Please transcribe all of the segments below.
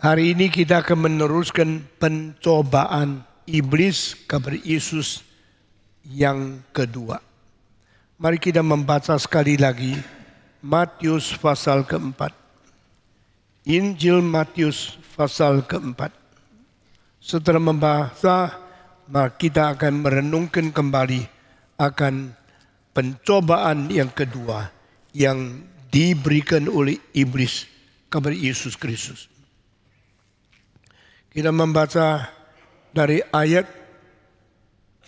Hari ini kita akan meneruskan pencobaan iblis kepada Yesus yang kedua. Mari kita membaca sekali lagi Matius pasal keempat. Injil Matius pasal keempat. Setelah membaca, maka kita akan merenungkan kembali akan pencobaan yang kedua yang diberikan oleh iblis kepada Yesus Kristus. Kita membaca dari ayat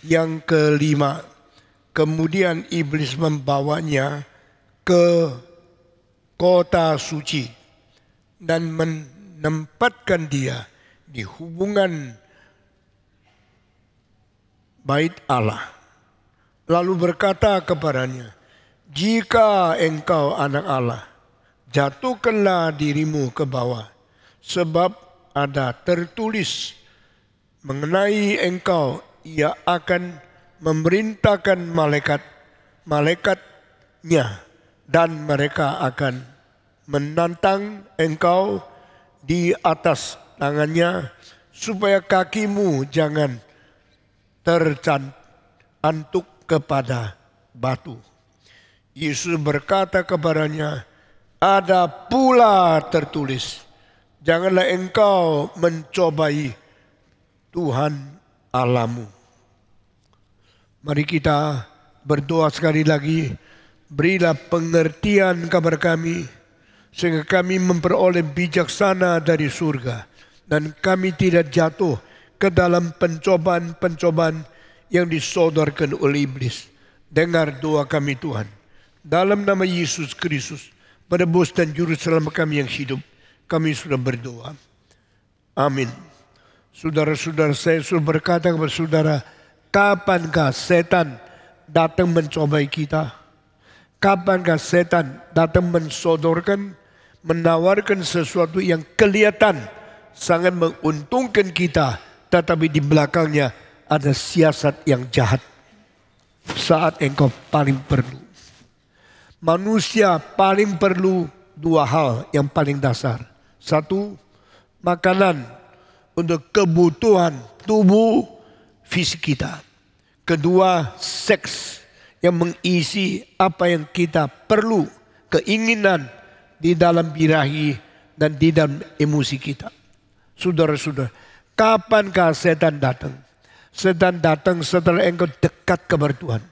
yang kelima. Kemudian iblis membawanya ke kota suci dan menempatkan dia di hubungan bait Allah. Lalu berkata kepadanya, "Jika engkau anak Allah, jatuhkanlah dirimu ke bawah, sebab ada tertulis mengenai engkau ia akan memerintahkan malaikat malaikatnya dan mereka akan menantang engkau di atas tangannya supaya kakimu jangan tercantuk kepada batu. Yesus berkata kepadanya, ada pula tertulis, Janganlah engkau mencobai Tuhan alamu. Mari kita berdoa sekali lagi. Berilah pengertian kabar kami. Sehingga kami memperoleh bijaksana dari surga. Dan kami tidak jatuh ke dalam pencobaan-pencobaan yang disodorkan oleh iblis. Dengar doa kami Tuhan. Dalam nama Yesus Kristus. Penebus dan Juru selama kami yang hidup. Kami sudah berdoa. Amin. Saudara-saudara saya sudah berkata kepada saudara, kapankah setan datang mencobai kita? Kapankah setan datang mensodorkan, menawarkan sesuatu yang kelihatan sangat menguntungkan kita, tetapi di belakangnya ada siasat yang jahat saat engkau paling perlu. Manusia paling perlu dua hal yang paling dasar. Satu, makanan untuk kebutuhan tubuh fisik kita. Kedua, seks yang mengisi apa yang kita perlu, keinginan di dalam birahi dan di dalam emosi kita. Saudara-saudara, kapankah setan datang? Setan datang setelah engkau dekat kepada Tuhan.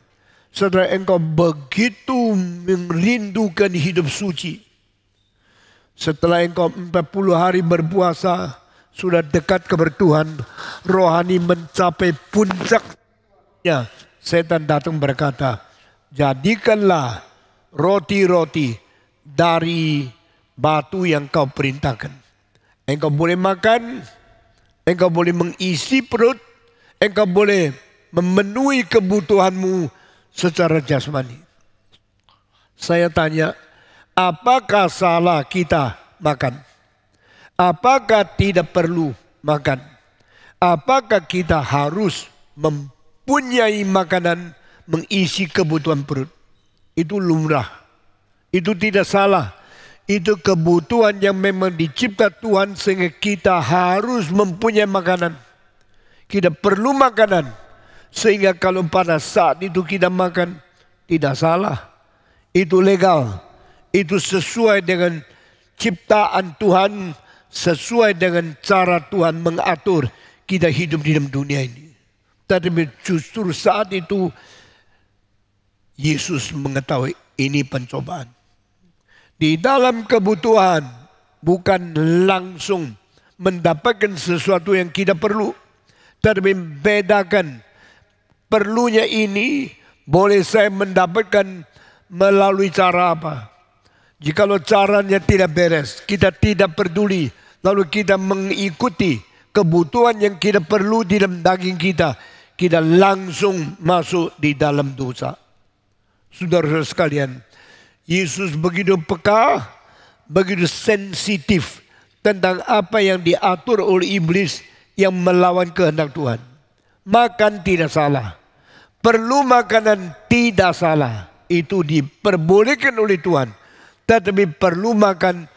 Setelah engkau begitu merindukan hidup suci setelah engkau 40 hari berpuasa, sudah dekat kebertuhan, rohani mencapai puncak ya Setan datang berkata, jadikanlah roti-roti dari batu yang kau perintahkan. Engkau boleh makan, engkau boleh mengisi perut, engkau boleh memenuhi kebutuhanmu secara jasmani. Saya tanya, Apakah salah kita makan? Apakah tidak perlu makan? Apakah kita harus mempunyai makanan mengisi kebutuhan perut? Itu lumrah. Itu tidak salah. Itu kebutuhan yang memang dicipta Tuhan sehingga kita harus mempunyai makanan. Kita perlu makanan. Sehingga kalau pada saat itu kita makan, tidak salah. Itu legal itu sesuai dengan ciptaan Tuhan, sesuai dengan cara Tuhan mengatur kita hidup di dalam dunia ini. Tetapi justru saat itu Yesus mengetahui ini pencobaan. Di dalam kebutuhan bukan langsung mendapatkan sesuatu yang kita perlu. Tapi bedakan perlunya ini boleh saya mendapatkan melalui cara apa. Jikalau caranya tidak beres, kita tidak peduli, lalu kita mengikuti kebutuhan yang kita perlu di dalam daging kita, kita langsung masuk di dalam dosa. Saudara-saudara sekalian, Yesus begitu peka, begitu sensitif tentang apa yang diatur oleh iblis yang melawan kehendak Tuhan. Makan tidak salah. Perlu makanan tidak salah. Itu diperbolehkan oleh Tuhan. Kita tapi perlu makan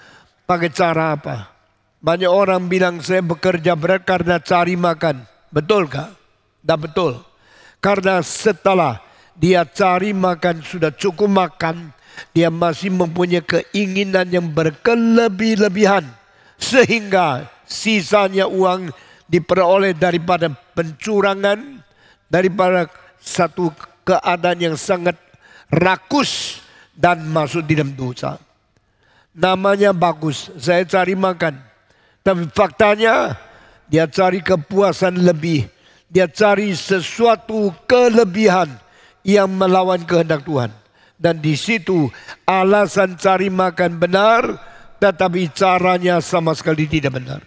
pakai cara apa? Banyak orang bilang saya bekerja berat karena cari makan. Betul kak? Tidak betul. Karena setelah dia cari makan sudah cukup makan. Dia masih mempunyai keinginan yang berkelebih-lebihan. Sehingga sisanya uang diperoleh daripada pencurangan. Daripada satu keadaan yang sangat rakus dan masuk di dalam dosa namanya bagus, saya cari makan. Tapi faktanya dia cari kepuasan lebih, dia cari sesuatu kelebihan yang melawan kehendak Tuhan. Dan di situ alasan cari makan benar, tetapi caranya sama sekali tidak benar.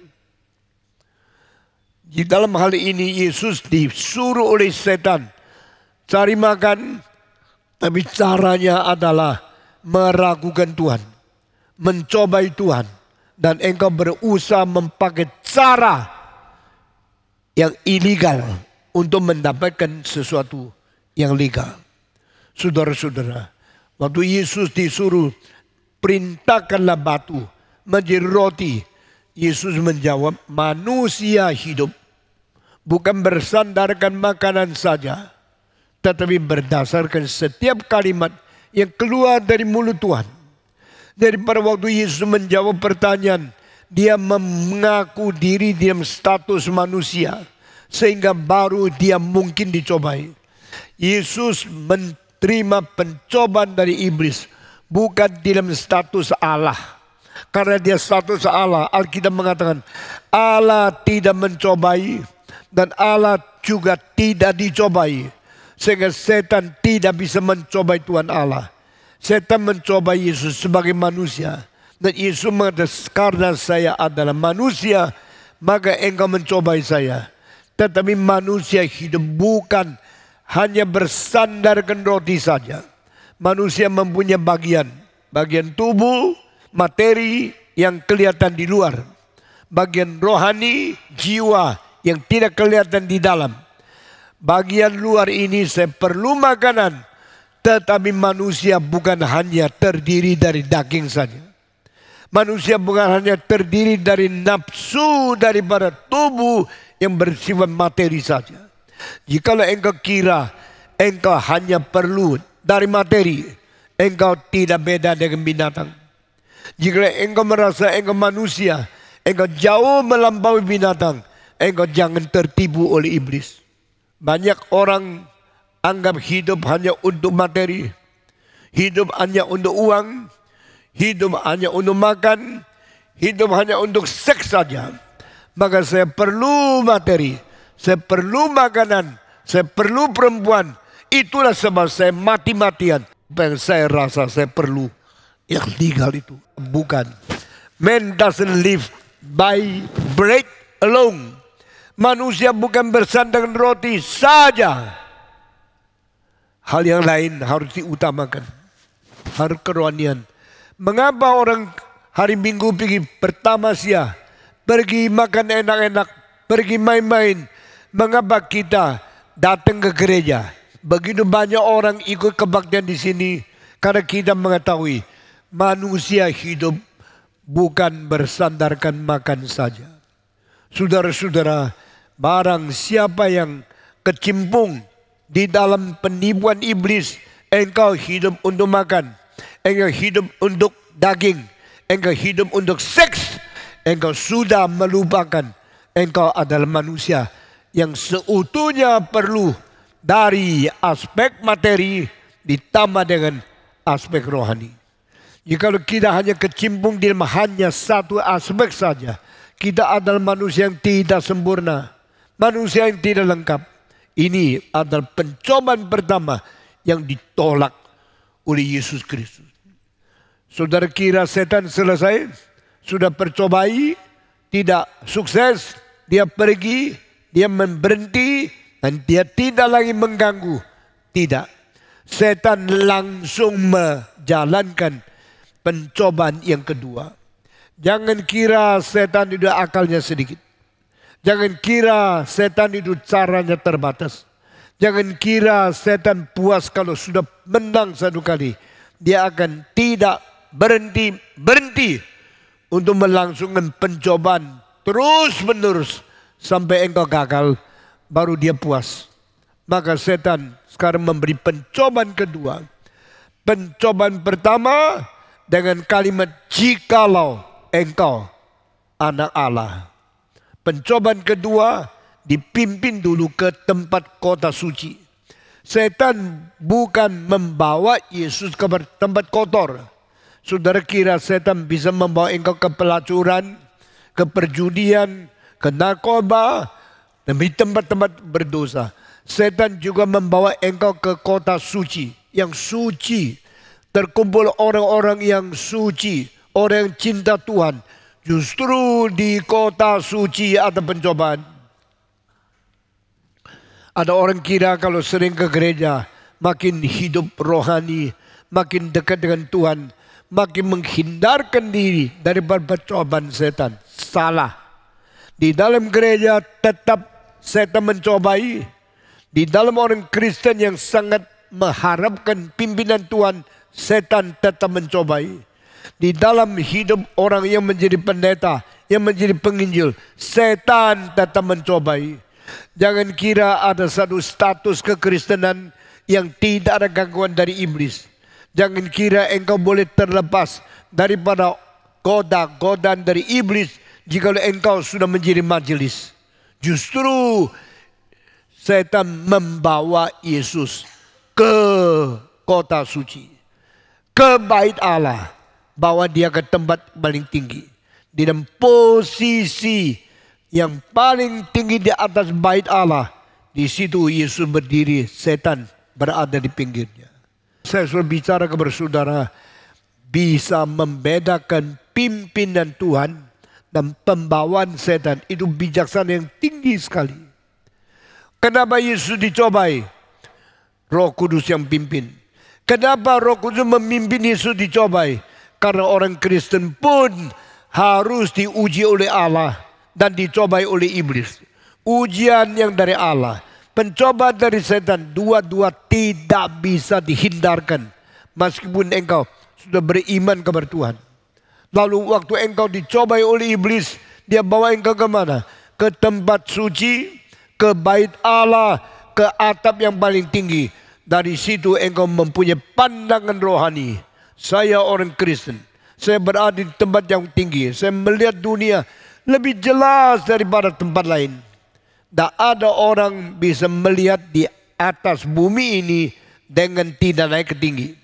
Di dalam hal ini Yesus disuruh oleh setan cari makan, tapi caranya adalah meragukan Tuhan mencobai Tuhan dan engkau berusaha memakai cara yang ilegal untuk mendapatkan sesuatu yang legal. Saudara-saudara, waktu Yesus disuruh perintahkanlah batu menjadi roti, Yesus menjawab manusia hidup bukan bersandarkan makanan saja, tetapi berdasarkan setiap kalimat yang keluar dari mulut Tuhan dari pada waktu Yesus menjawab pertanyaan, dia mengaku diri dia status manusia sehingga baru dia mungkin dicobai. Yesus menerima pencobaan dari iblis bukan dalam status Allah. Karena dia status Allah, Alkitab mengatakan Allah tidak mencobai dan Allah juga tidak dicobai. Sehingga setan tidak bisa mencobai Tuhan Allah. Setan mencoba Yesus sebagai manusia. Dan Yesus mengatakan karena saya adalah manusia maka engkau mencobai saya. Tetapi manusia hidup bukan hanya bersandarkan roti saja. Manusia mempunyai bagian. Bagian tubuh, materi yang kelihatan di luar. Bagian rohani, jiwa yang tidak kelihatan di dalam. Bagian luar ini saya perlu makanan. Tetapi manusia bukan hanya terdiri dari daging saja. Manusia bukan hanya terdiri dari nafsu daripada tubuh yang bersifat materi saja. Jikalau engkau kira engkau hanya perlu dari materi, engkau tidak beda dengan binatang. Jika engkau merasa engkau manusia, engkau jauh melampaui binatang, engkau jangan tertipu oleh iblis. Banyak orang Anggap hidup hanya untuk materi. Hidup hanya untuk uang. Hidup hanya untuk makan. Hidup hanya untuk seks saja. Maka saya perlu materi. Saya perlu makanan. Saya perlu perempuan. Itulah sebab saya mati-matian. Dan saya rasa saya perlu yang legal itu. Bukan. Man doesn't live by bread alone. Manusia bukan bersandar roti saja. Hal yang lain harus diutamakan. Harus kerohanian. Mengapa orang hari Minggu pergi pertama sia, pergi makan enak-enak, pergi main-main? Mengapa kita datang ke gereja? Begitu banyak orang ikut kebaktian di sini karena kita mengetahui manusia hidup bukan bersandarkan makan saja. Saudara-saudara, barang siapa yang kecimpung di dalam penipuan iblis. Engkau hidup untuk makan. Engkau hidup untuk daging. Engkau hidup untuk seks. Engkau sudah melupakan. Engkau adalah manusia yang seutuhnya perlu dari aspek materi ditambah dengan aspek rohani. Jika kita hanya kecimpung di hanya satu aspek saja, kita adalah manusia yang tidak sempurna, manusia yang tidak lengkap. Ini adalah pencobaan pertama yang ditolak oleh Yesus Kristus. Saudara kira setan selesai, sudah percobai, tidak sukses, dia pergi, dia memberhenti, dan dia tidak lagi mengganggu. Tidak. Setan langsung menjalankan pencobaan yang kedua. Jangan kira setan itu akalnya sedikit. Jangan kira setan itu caranya terbatas. Jangan kira setan puas kalau sudah menang satu kali. Dia akan tidak berhenti, berhenti untuk melangsungkan pencobaan terus menerus sampai engkau gagal baru dia puas. Maka setan sekarang memberi pencobaan kedua. Pencobaan pertama dengan kalimat jikalau engkau anak Allah. Pencobaan kedua dipimpin dulu ke tempat kota suci. Setan bukan membawa Yesus ke tempat kotor. Saudara kira setan bisa membawa engkau ke pelacuran, ke perjudian, ke narkoba, demi tempat-tempat berdosa. Setan juga membawa engkau ke kota suci, yang suci. Terkumpul orang-orang yang suci, orang yang cinta Tuhan, Justru di kota suci ada pencobaan. Ada orang kira kalau sering ke gereja, makin hidup rohani, makin dekat dengan Tuhan, makin menghindarkan diri dari percobaan setan. Salah. Di dalam gereja tetap setan mencobai. Di dalam orang Kristen yang sangat mengharapkan pimpinan Tuhan, setan tetap mencobai. Di dalam hidup orang yang menjadi pendeta, yang menjadi penginjil, setan tetap mencobai. Jangan kira ada satu status kekristenan yang tidak ada gangguan dari iblis. Jangan kira engkau boleh terlepas daripada goda-godaan dari iblis jika engkau sudah menjadi majelis. Justru setan membawa Yesus ke kota suci, ke bait Allah bawa dia ke tempat paling tinggi. Di dalam posisi yang paling tinggi di atas bait Allah. Di situ Yesus berdiri, setan berada di pinggirnya. Saya sudah bicara ke bersaudara, bisa membedakan pimpinan Tuhan dan pembawaan setan. Itu bijaksana yang tinggi sekali. Kenapa Yesus dicobai? Roh Kudus yang pimpin. Kenapa Roh Kudus memimpin Yesus dicobai? Karena orang Kristen pun harus diuji oleh Allah dan dicobai oleh iblis. Ujian yang dari Allah, pencobaan dari setan, dua-dua tidak bisa dihindarkan. Meskipun engkau sudah beriman kepada Tuhan. Lalu waktu engkau dicobai oleh iblis, dia bawa engkau ke mana? Ke tempat suci, ke bait Allah, ke atap yang paling tinggi. Dari situ engkau mempunyai pandangan rohani. Saya orang Kristen. Saya berada di tempat yang tinggi. Saya melihat dunia lebih jelas daripada tempat lain. Tak ada orang bisa melihat di atas bumi ini dengan tidak naik ke tinggi.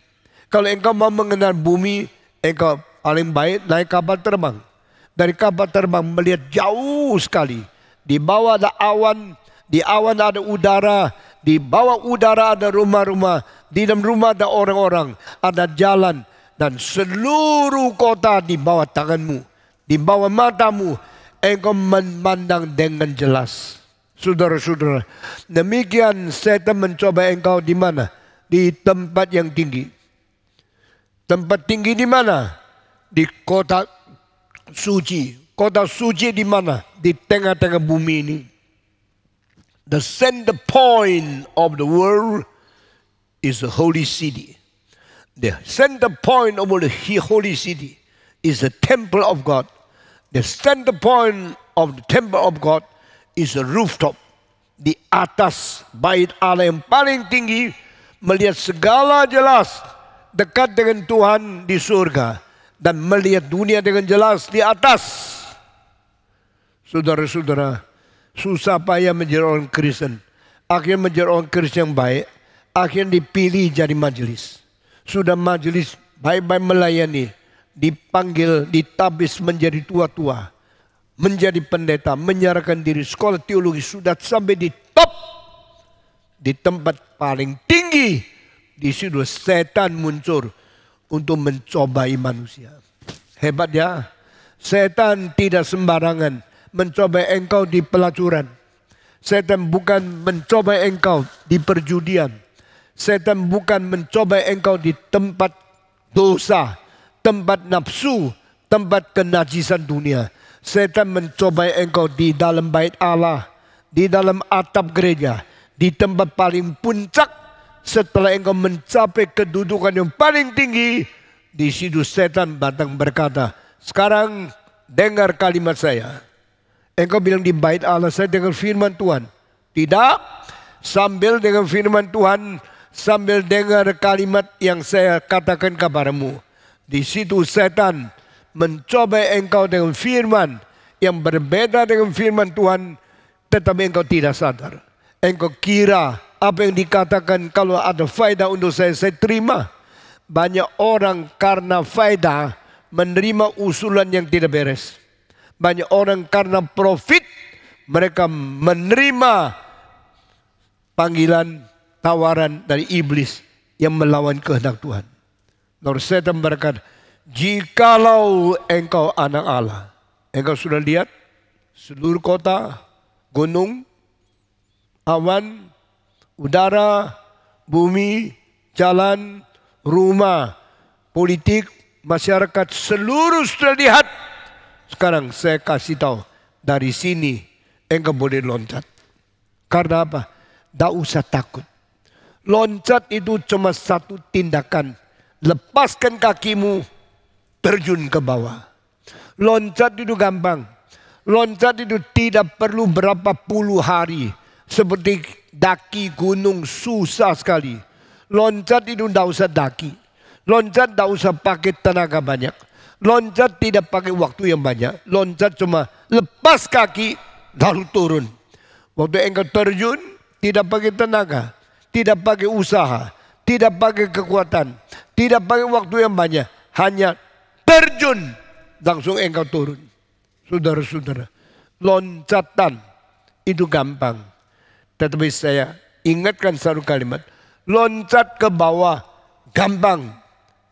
Kalau engkau mau mengenal bumi, engkau paling baik naik kapal terbang. Dari kapal terbang melihat jauh sekali. Di bawah ada awan, di awan ada udara, di bawah udara ada rumah-rumah, di dalam rumah ada orang-orang, ada jalan dan seluruh kota di bawah tanganmu, di bawah matamu, engkau memandang dengan jelas. Saudara-saudara, demikian setan mencoba engkau di mana? Di tempat yang tinggi. Tempat tinggi di mana? Di kota suci. Kota suci di mana? Di tengah-tengah bumi ini. The center point of the world is the holy city. The center point of the holy city is the temple of God. The center point of the temple of God is the rooftop. The atas bait Allah yang paling tinggi melihat segala jelas dekat dengan Tuhan di surga dan melihat dunia dengan jelas di atas. Saudara-saudara, susah payah menjadi orang Kristen. Akhirnya menjadi orang Kristen yang baik. Akhirnya dipilih jadi majelis. Sudah majelis baik-baik melayani. Dipanggil, ditabis menjadi tua-tua. Menjadi pendeta, menyerahkan diri. Sekolah teologi sudah sampai di top. Di tempat paling tinggi. Di situ setan muncul untuk mencobai manusia. Hebat ya. Setan tidak sembarangan Mencoba engkau di pelacuran. Setan bukan mencoba engkau di perjudian. Setan bukan mencoba engkau di tempat dosa, tempat nafsu, tempat kenajisan dunia. Setan mencoba engkau di dalam bait Allah, di dalam atap gereja, di tempat paling puncak setelah engkau mencapai kedudukan yang paling tinggi, di situ setan datang berkata, sekarang dengar kalimat saya. Engkau bilang di bait Allah saya dengan firman Tuhan. Tidak. Sambil dengan firman Tuhan, sambil dengar kalimat yang saya katakan kepadamu. Di situ setan mencoba engkau dengan firman yang berbeda dengan firman Tuhan, tetapi engkau tidak sadar. Engkau kira apa yang dikatakan kalau ada faedah untuk saya, saya terima. Banyak orang karena faedah menerima usulan yang tidak beres. Banyak orang karena profit mereka menerima panggilan tawaran dari iblis yang melawan kehendak Tuhan. Lalu setan berkata, jikalau engkau anak Allah, engkau sudah lihat seluruh kota, gunung, awan, udara, bumi, jalan, rumah, politik, masyarakat, seluruh sudah lihat sekarang saya kasih tahu, dari sini engkau boleh loncat. Karena apa? Tidak usah takut. Loncat itu cuma satu tindakan. Lepaskan kakimu, terjun ke bawah. Loncat itu gampang. Loncat itu tidak perlu berapa puluh hari. Seperti daki gunung susah sekali. Loncat itu tidak usah daki. Loncat tidak usah pakai tenaga banyak. Loncat tidak pakai waktu yang banyak. Loncat cuma lepas kaki lalu turun. Waktu engkau terjun tidak pakai tenaga, tidak pakai usaha, tidak pakai kekuatan, tidak pakai waktu yang banyak. Hanya terjun langsung engkau turun. Saudara-saudara, loncatan itu gampang. Tetapi saya ingatkan satu kalimat. Loncat ke bawah gampang.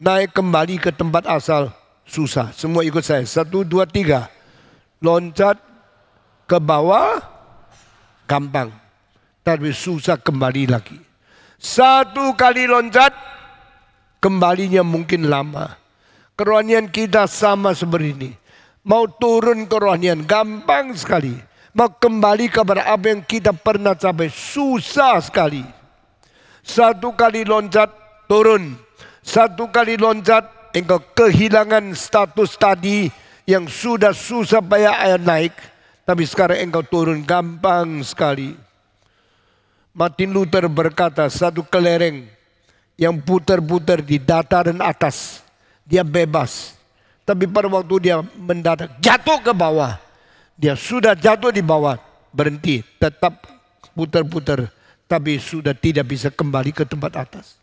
Naik kembali ke tempat asal susah. Semua ikut saya. Satu, dua, tiga. Loncat ke bawah, gampang. Tapi susah kembali lagi. Satu kali loncat, kembalinya mungkin lama. Kerohanian kita sama seperti ini. Mau turun kerohanian, gampang sekali. Mau kembali kepada apa yang kita pernah capai, susah sekali. Satu kali loncat, turun. Satu kali loncat, engkau kehilangan status tadi yang sudah susah payah naik. Tapi sekarang engkau turun gampang sekali. Martin Luther berkata satu kelereng yang putar-putar di dataran atas. Dia bebas. Tapi pada waktu dia mendadak jatuh ke bawah. Dia sudah jatuh di bawah. Berhenti. Tetap putar-putar. Tapi sudah tidak bisa kembali ke tempat atas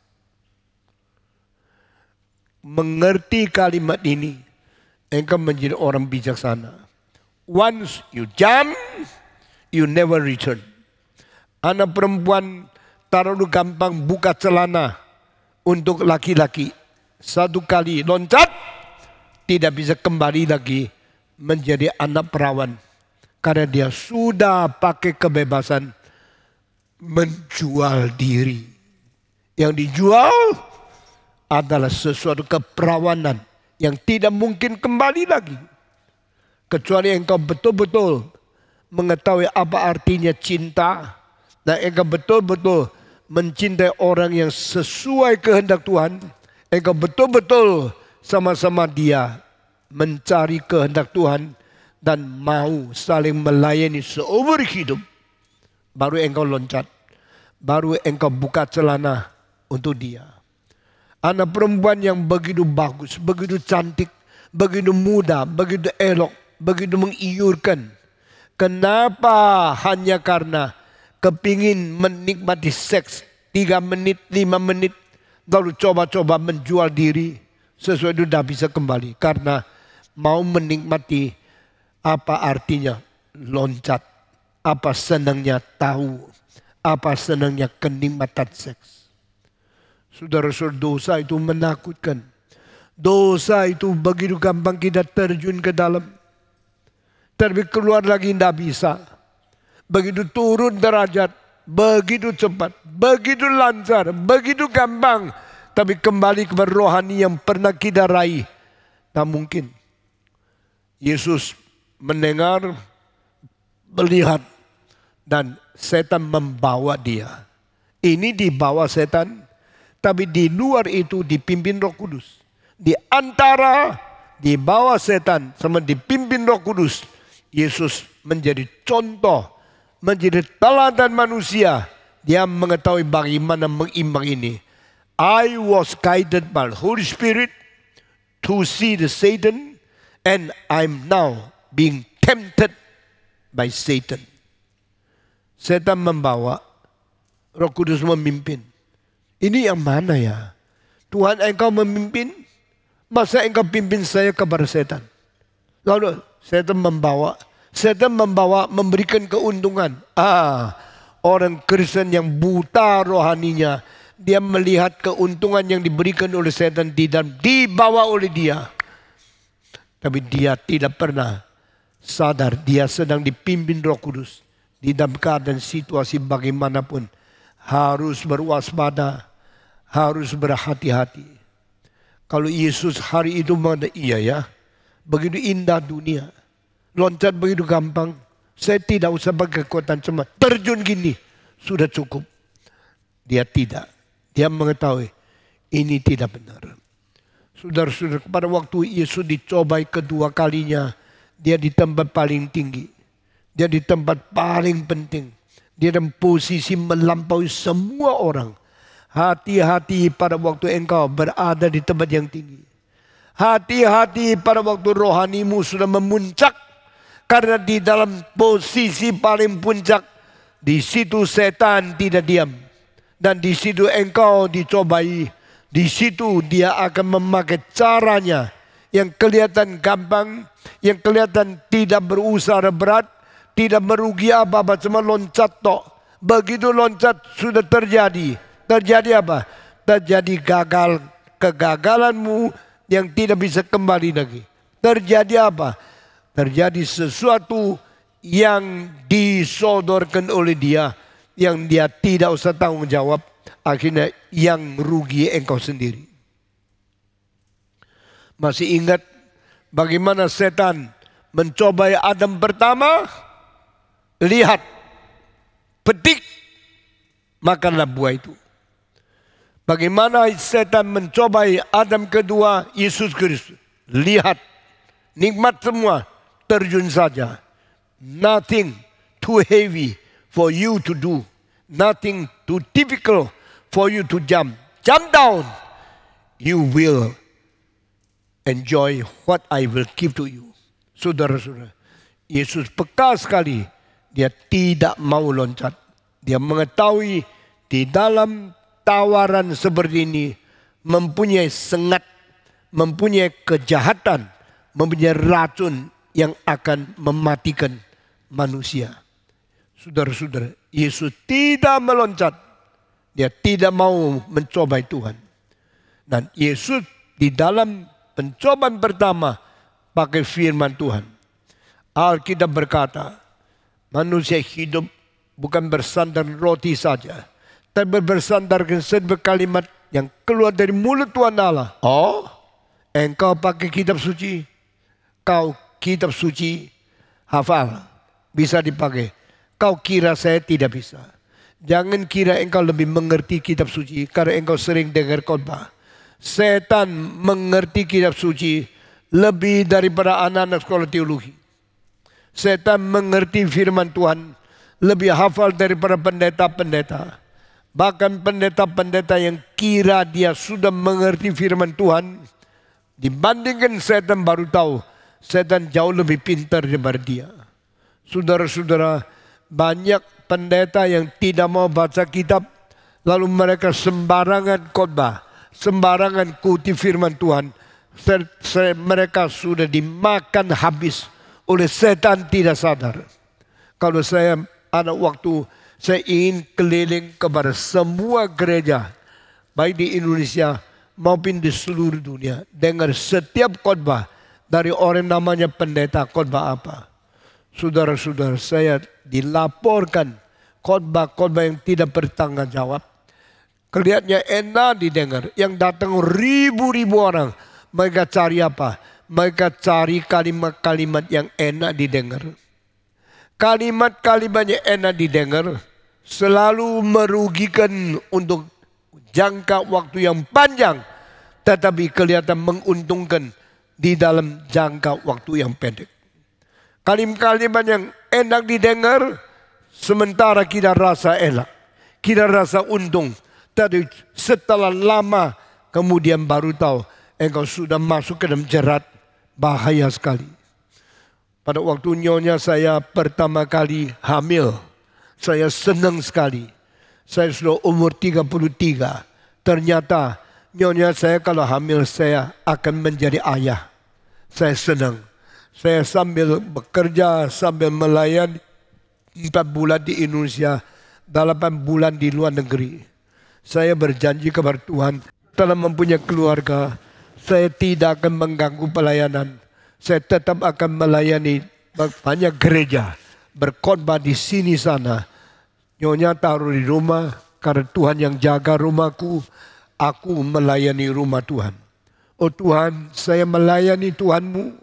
mengerti kalimat ini, engkau menjadi orang bijaksana. Once you jump, you never return. Anak perempuan terlalu gampang buka celana untuk laki-laki. Satu kali loncat, tidak bisa kembali lagi menjadi anak perawan. Karena dia sudah pakai kebebasan menjual diri. Yang dijual adalah sesuatu keperawanan yang tidak mungkin kembali lagi. Kecuali engkau betul-betul mengetahui apa artinya cinta. Dan engkau betul-betul mencintai orang yang sesuai kehendak Tuhan. Engkau betul-betul sama-sama dia mencari kehendak Tuhan. Dan mau saling melayani seumur hidup. Baru engkau loncat. Baru engkau buka celana untuk dia. Anak perempuan yang begitu bagus, begitu cantik, begitu muda, begitu elok, begitu mengiurkan. Kenapa hanya karena kepingin menikmati seks tiga menit, lima menit, lalu coba-coba menjual diri, sesuatu tidak bisa kembali karena mau menikmati apa artinya loncat, apa senangnya tahu, apa senangnya kenikmatan seks. Saudara-saudara dosa itu menakutkan. Dosa itu begitu gampang kita terjun ke dalam. Tapi keluar lagi tidak bisa. Begitu turun derajat, begitu cepat, begitu lancar, begitu gampang. Tapi kembali ke rohani yang pernah kita raih. Tak nah, mungkin. Yesus mendengar, melihat, dan setan membawa dia. Ini dibawa setan tapi di luar itu dipimpin roh kudus. Di antara, di bawah setan, sama dipimpin roh kudus. Yesus menjadi contoh, menjadi teladan manusia. Dia mengetahui bagaimana mengimbang ini. I was guided by the Holy Spirit to see the Satan and I'm now being tempted by Satan. Setan membawa, Roh Kudus memimpin. Ini yang mana ya? Tuhan engkau memimpin, masa engkau pimpin saya kepada setan? Lalu setan membawa, setan membawa memberikan keuntungan. Ah, orang Kristen yang buta rohaninya, dia melihat keuntungan yang diberikan oleh setan di dalam, dibawa oleh dia. Tapi dia tidak pernah sadar dia sedang dipimpin roh kudus. Di dalam keadaan situasi bagaimanapun harus berwaspada harus berhati-hati. Kalau Yesus hari itu mana iya ya, begitu indah dunia, loncat begitu gampang, saya tidak usah pakai kekuatan cemas, terjun gini, sudah cukup. Dia tidak, dia mengetahui ini tidak benar. Saudara-saudara, pada waktu Yesus dicobai kedua kalinya, dia di tempat paling tinggi. Dia di tempat paling penting. Dia dalam posisi melampaui semua orang. Hati-hati pada waktu engkau berada di tempat yang tinggi. Hati-hati pada waktu rohanimu sudah memuncak. Karena di dalam posisi paling puncak, di situ setan tidak diam. Dan di situ engkau dicobai. Di situ dia akan memakai caranya yang kelihatan gampang, yang kelihatan tidak berusaha berat, tidak merugi apa-apa, cuma loncat tok. Begitu loncat sudah terjadi, terjadi apa? Terjadi gagal kegagalanmu yang tidak bisa kembali lagi. Terjadi apa? Terjadi sesuatu yang disodorkan oleh dia yang dia tidak usah tanggung jawab akhirnya yang rugi engkau sendiri. Masih ingat bagaimana setan mencoba Adam pertama? Lihat, petik, makanlah buah itu. Bagaimana setan mencobai Adam kedua Yesus Kristus? Lihat, nikmat semua, terjun saja. Nothing too heavy for you to do. Nothing too difficult for you to jump. Jump down. You will enjoy what I will give to you. Saudara-saudara, Yesus peka sekali. Dia tidak mau loncat. Dia mengetahui di dalam tawaran seperti ini mempunyai sengat, mempunyai kejahatan, mempunyai racun yang akan mematikan manusia. Saudara-saudara, Yesus tidak meloncat. Dia tidak mau mencobai Tuhan. Dan Yesus di dalam pencobaan pertama pakai firman Tuhan. Alkitab berkata, manusia hidup bukan bersandar roti saja, tapi bersandarkan kalimat yang keluar dari mulut Tuhan Allah. Oh, engkau pakai kitab suci. Kau kitab suci hafal. Bisa dipakai. Kau kira saya tidak bisa. Jangan kira engkau lebih mengerti kitab suci karena engkau sering dengar khotbah. Setan mengerti kitab suci lebih daripada anak-anak sekolah teologi. Setan mengerti firman Tuhan lebih hafal daripada pendeta-pendeta. Bahkan pendeta-pendeta yang kira dia sudah mengerti firman Tuhan. Dibandingkan setan baru tahu. Setan jauh lebih pintar daripada dia. Saudara-saudara, banyak pendeta yang tidak mau baca kitab. Lalu mereka sembarangan khotbah, sembarangan kutip firman Tuhan. Mereka sudah dimakan habis oleh setan tidak sadar. Kalau saya ada waktu saya ingin keliling kepada semua gereja, baik di Indonesia maupun di seluruh dunia. Dengar setiap khotbah dari orang namanya pendeta khotbah apa. Saudara-saudara saya dilaporkan khotbah-khotbah yang tidak bertanggung jawab. Kelihatannya enak didengar. Yang datang ribu-ribu orang. Mereka cari apa? Mereka cari kalimat-kalimat yang enak didengar. Kalimat-kalimatnya enak didengar selalu merugikan untuk jangka waktu yang panjang tetapi kelihatan menguntungkan di dalam jangka waktu yang pendek. Kalim-kalimat yang enak didengar sementara kita rasa enak, kita rasa untung. Tapi setelah lama kemudian baru tahu engkau sudah masuk ke dalam jerat bahaya sekali. Pada waktu nyonya saya pertama kali hamil saya senang sekali. Saya sudah umur 33. Ternyata nyonya saya kalau hamil saya akan menjadi ayah. Saya senang. Saya sambil bekerja, sambil melayan. 4 bulan di Indonesia, 8 bulan di luar negeri. Saya berjanji kepada Tuhan, telah mempunyai keluarga, saya tidak akan mengganggu pelayanan. Saya tetap akan melayani banyak gereja berkhotbah di sini sana. Nyonya taruh di rumah karena Tuhan yang jaga rumahku. Aku melayani rumah Tuhan. Oh Tuhan, saya melayani Tuhanmu.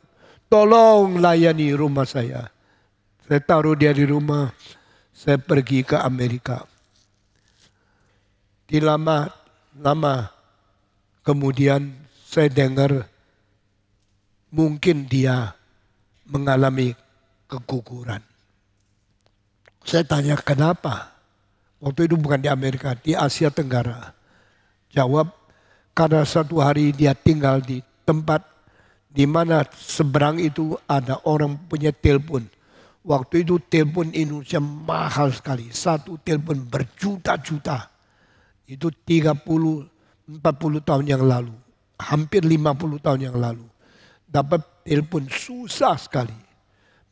Tolong layani rumah saya. Saya taruh dia di rumah. Saya pergi ke Amerika. Di lama, lama kemudian saya dengar mungkin dia mengalami keguguran. Saya tanya kenapa? Waktu itu bukan di Amerika, di Asia Tenggara. Jawab, karena satu hari dia tinggal di tempat di mana seberang itu ada orang punya telepon. Waktu itu telepon Indonesia mahal sekali. Satu telepon berjuta-juta. Itu 30, 40 tahun yang lalu. Hampir 50 tahun yang lalu. Dapat telepon susah sekali.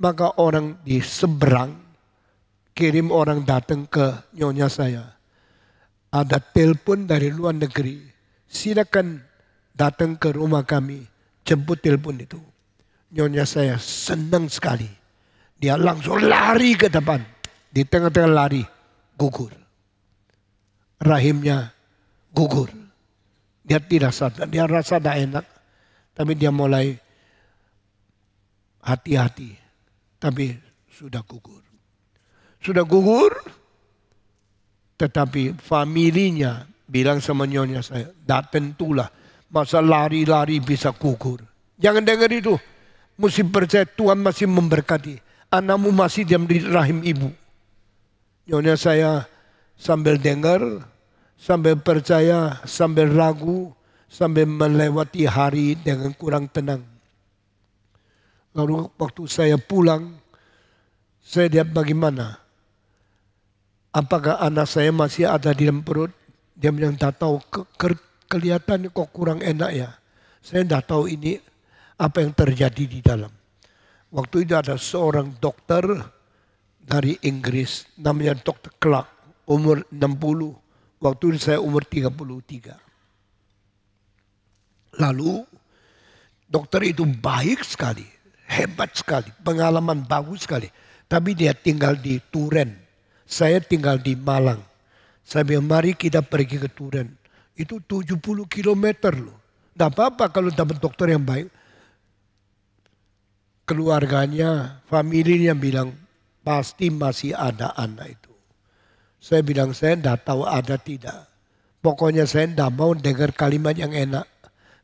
Maka orang di seberang kirim orang datang ke nyonya saya. Ada telepon dari luar negeri. Silakan datang ke rumah kami. Jemput telepon itu. Nyonya saya senang sekali. Dia langsung lari ke depan. Di tengah-tengah lari. Gugur. Rahimnya gugur. Dia tidak sadar. Dia rasa tidak enak. Tapi dia mulai hati-hati. Tapi sudah gugur sudah gugur, tetapi familinya bilang sama nyonya saya, tak tentulah masa lari-lari bisa gugur. Jangan dengar itu. Mesti percaya Tuhan masih memberkati. Anakmu masih diam di rahim ibu. Nyonya saya sambil dengar, sambil percaya, sambil ragu, sambil melewati hari dengan kurang tenang. Lalu waktu saya pulang, saya lihat bagaimana apakah anak saya masih ada di dalam perut? Dia bilang, tak tahu, ke, ke, kelihatan kok kurang enak ya. Saya tidak tahu ini apa yang terjadi di dalam. Waktu itu ada seorang dokter dari Inggris, namanya Dr. Clark, umur 60. Waktu itu saya umur 33. Lalu dokter itu baik sekali, hebat sekali, pengalaman bagus sekali. Tapi dia tinggal di Turen, saya tinggal di Malang. Saya bilang mari kita pergi ke Turen. Itu 70 km loh. Tidak apa-apa kalau dapat dokter yang baik. Keluarganya, famili yang bilang pasti masih ada anak itu. Saya bilang saya tidak tahu ada tidak. Pokoknya saya tidak mau dengar kalimat yang enak.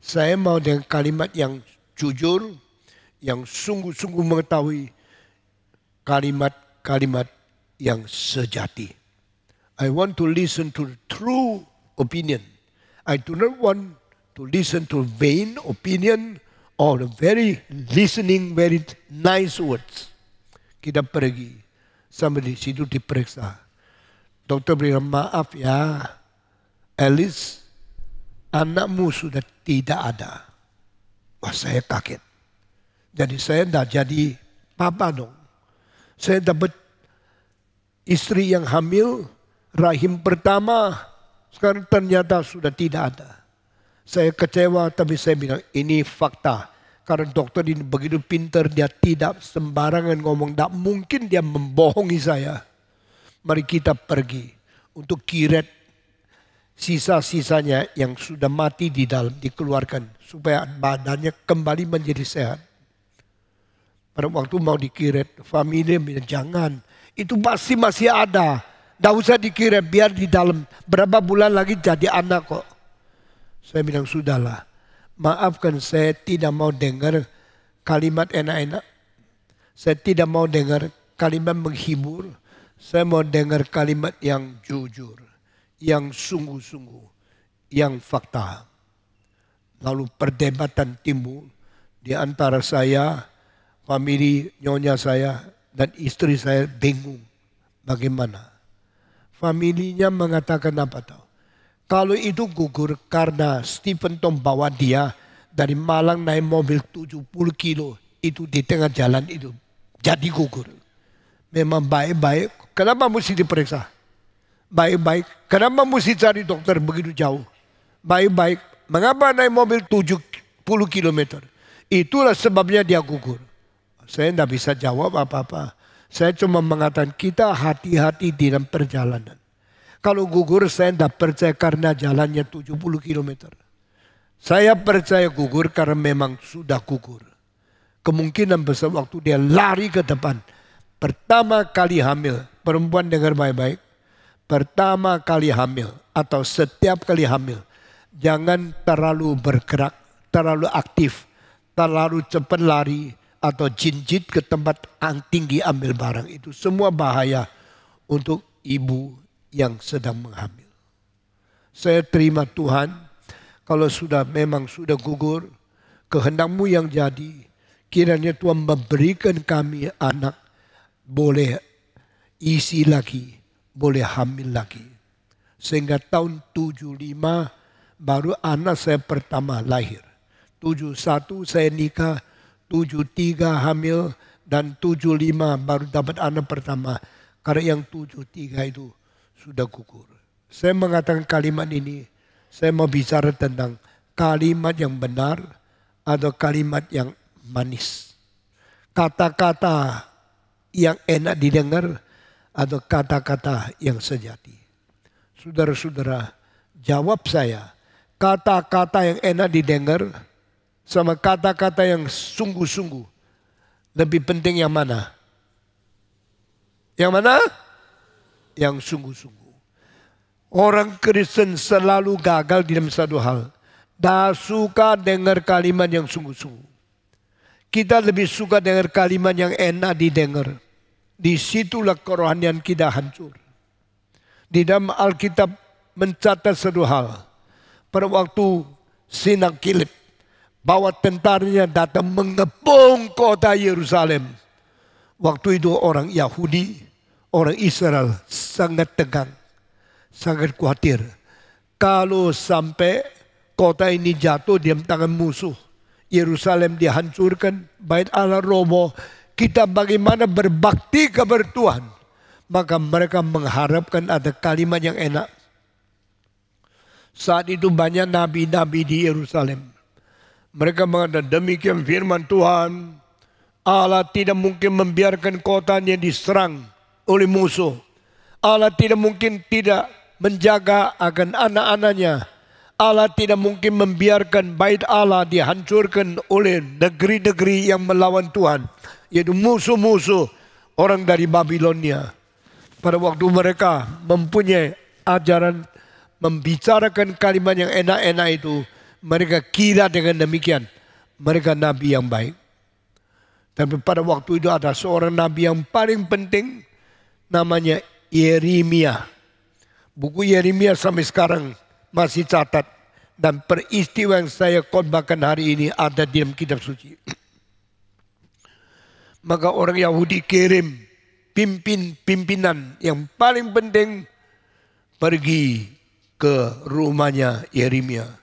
Saya mau dengan kalimat yang jujur, yang sungguh-sungguh mengetahui kalimat-kalimat yang sejati. I want to listen to true opinion. I do not want to listen to vain opinion or very listening, very nice words. Kita pergi sampai di situ diperiksa. Dokter bilang maaf ya, Alice anakmu sudah tidak ada. Wah saya kaget. Jadi saya tidak jadi papa dong. Saya dapat istri yang hamil, rahim pertama, sekarang ternyata sudah tidak ada. Saya kecewa tapi saya bilang ini fakta. Karena dokter ini begitu pintar, dia tidak sembarangan ngomong. Tidak mungkin dia membohongi saya. Mari kita pergi untuk kiret sisa-sisanya yang sudah mati di dalam dikeluarkan. Supaya badannya kembali menjadi sehat. Pada waktu mau dikiret, famili bilang jangan itu pasti masih ada. Tidak usah dikirim, biar di dalam. Berapa bulan lagi jadi anak kok. Saya bilang, sudahlah. Maafkan saya tidak mau dengar kalimat enak-enak. Saya tidak mau dengar kalimat menghibur. Saya mau dengar kalimat yang jujur, yang sungguh-sungguh, yang fakta. Lalu perdebatan timbul di antara saya, famili nyonya saya, dan istri saya bingung bagaimana. Familinya mengatakan apa tahu. Kalau itu gugur karena Stephen Tom bawa dia dari Malang naik mobil 70 kilo. Itu di tengah jalan itu jadi gugur. Memang baik-baik. Kenapa mesti diperiksa? Baik-baik. Kenapa mesti cari dokter begitu jauh? Baik-baik. Mengapa naik mobil 70 kilometer? Itulah sebabnya dia gugur. Saya tidak bisa jawab apa-apa. Saya cuma mengatakan kita hati-hati di dalam perjalanan. Kalau gugur saya tidak percaya karena jalannya 70 km. Saya percaya gugur karena memang sudah gugur. Kemungkinan besar waktu dia lari ke depan. Pertama kali hamil, perempuan dengar baik-baik. Pertama kali hamil atau setiap kali hamil. Jangan terlalu bergerak, terlalu aktif, terlalu cepat lari, atau jinjit ke tempat tinggi ambil barang itu. Semua bahaya untuk ibu yang sedang menghamil. Saya terima Tuhan kalau sudah memang sudah gugur kehendakmu yang jadi. Kiranya Tuhan memberikan kami anak boleh isi lagi, boleh hamil lagi. Sehingga tahun 75 baru anak saya pertama lahir. 71 saya nikah, Tujuh tiga hamil dan tujuh lima baru dapat anak pertama. Karena yang tujuh tiga itu sudah gugur. Saya mengatakan kalimat ini, saya mau bicara tentang kalimat yang benar atau kalimat yang manis. Kata-kata yang enak didengar atau kata-kata yang sejati. Saudara-saudara, jawab saya, kata-kata yang enak didengar sama kata-kata yang sungguh-sungguh. Lebih penting yang mana? Yang mana? Yang sungguh-sungguh. Orang Kristen selalu gagal di dalam satu hal. Dah suka dengar kalimat yang sungguh-sungguh. Kita lebih suka dengar kalimat yang enak didengar. Disitulah kerohanian kita hancur. Di dalam Alkitab mencatat satu hal. Pada waktu sinak kilip bahwa tentaranya datang mengepung kota Yerusalem. Waktu itu orang Yahudi, orang Israel sangat tegang, sangat khawatir. Kalau sampai kota ini jatuh di tangan musuh, Yerusalem dihancurkan, bait Allah roboh, kita bagaimana berbakti kepada Tuhan. Maka mereka mengharapkan ada kalimat yang enak. Saat itu banyak nabi-nabi di Yerusalem mereka mengatakan demikian firman Tuhan. Allah tidak mungkin membiarkan kota yang diserang oleh musuh. Allah tidak mungkin tidak menjaga akan anak-anaknya. Allah tidak mungkin membiarkan bait Allah dihancurkan oleh negeri-negeri yang melawan Tuhan. Yaitu musuh-musuh orang dari Babilonia. Pada waktu mereka mempunyai ajaran membicarakan kalimat yang enak-enak itu mereka kira dengan demikian mereka nabi yang baik. Tapi pada waktu itu ada seorang nabi yang paling penting namanya Yeremia. Buku Yeremia sampai sekarang masih catat dan peristiwa yang saya khotbahkan hari ini ada di dalam kitab suci. Maka orang Yahudi kirim pimpin-pimpinan yang paling penting pergi ke rumahnya Yeremia.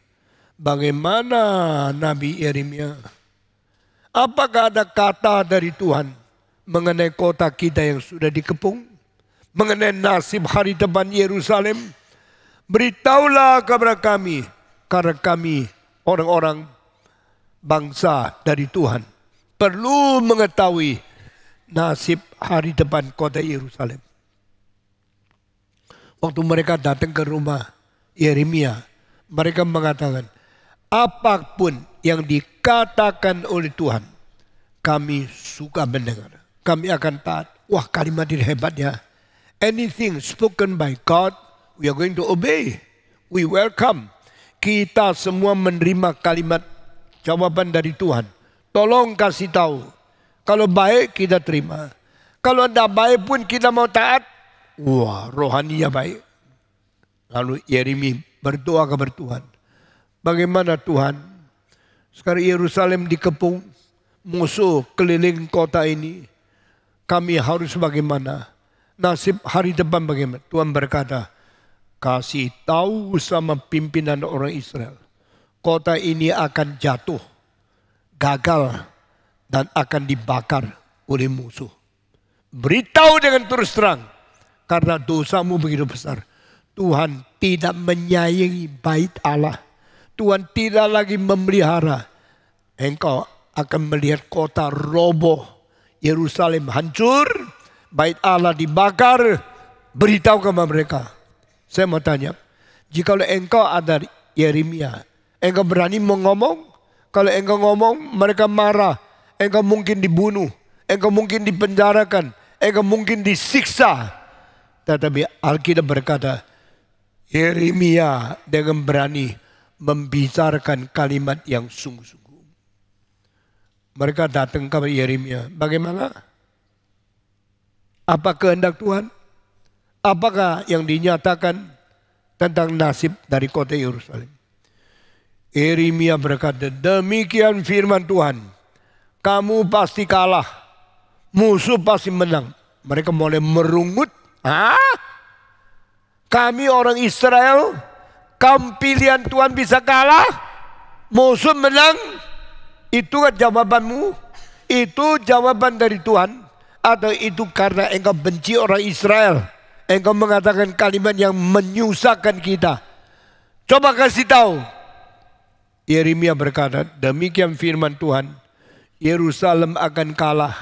Bagaimana Nabi Yeremia? Apakah ada kata dari Tuhan mengenai kota kita yang sudah dikepung? Mengenai nasib hari depan Yerusalem? Beritahulah kepada kami, karena kami orang-orang bangsa dari Tuhan perlu mengetahui nasib hari depan kota Yerusalem. Waktu mereka datang ke rumah Yeremia, mereka mengatakan, apapun yang dikatakan oleh Tuhan, kami suka mendengar. Kami akan taat. Wah kalimat ini hebat ya. Anything spoken by God, we are going to obey. We welcome. Kita semua menerima kalimat jawaban dari Tuhan. Tolong kasih tahu. Kalau baik kita terima. Kalau tidak baik pun kita mau taat. Wah rohaninya baik. Lalu Yeremi berdoa kepada Tuhan. Bagaimana Tuhan? Sekarang Yerusalem dikepung, musuh keliling kota ini. Kami harus bagaimana? Nasib hari depan bagaimana? Tuhan berkata, kasih tahu sama pimpinan orang Israel. Kota ini akan jatuh, gagal, dan akan dibakar oleh musuh. Beritahu dengan terus terang, karena dosamu begitu besar. Tuhan tidak menyayangi bait Allah. Tuhan tidak lagi memelihara. Engkau akan melihat kota roboh. Yerusalem hancur. Bait Allah dibakar. Beritahu kepada mereka. Saya mau tanya. Jikalau engkau ada Yeremia. Engkau berani mengomong? Kalau engkau ngomong mereka marah. Engkau mungkin dibunuh. Engkau mungkin dipenjarakan. Engkau mungkin disiksa. Tetapi Alkitab berkata. Yeremia dengan berani membicarakan kalimat yang sungguh-sungguh. Mereka datang ke Yeremia. Bagaimana? Apa kehendak Tuhan? Apakah yang dinyatakan tentang nasib dari kota Yerusalem? Yeremia berkata, demikian firman Tuhan. Kamu pasti kalah. Musuh pasti menang. Mereka mulai merungut. Hah? Kami orang Israel kaum pilihan Tuhan bisa kalah, musuh menang. Itu jawabanmu. Itu jawaban dari Tuhan. Atau itu karena engkau benci orang Israel. Engkau mengatakan kalimat yang menyusahkan kita. Coba kasih tahu. Yeremia berkata, demikian firman Tuhan. Yerusalem akan kalah.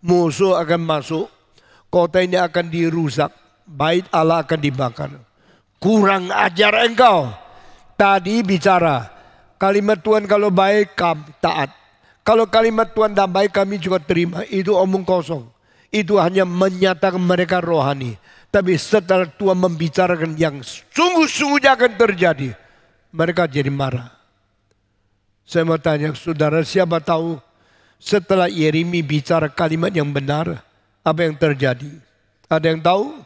Musuh akan masuk. Kota ini akan dirusak. Bait Allah akan dibakar kurang ajar engkau. Tadi bicara, kalimat Tuhan kalau baik kami taat. Kalau kalimat Tuhan tidak baik kami juga terima. Itu omong kosong. Itu hanya menyatakan mereka rohani. Tapi setelah Tuhan membicarakan yang sungguh sungguh akan terjadi. Mereka jadi marah. Saya mau tanya saudara siapa tahu setelah Yeremi bicara kalimat yang benar. Apa yang terjadi? Ada yang tahu?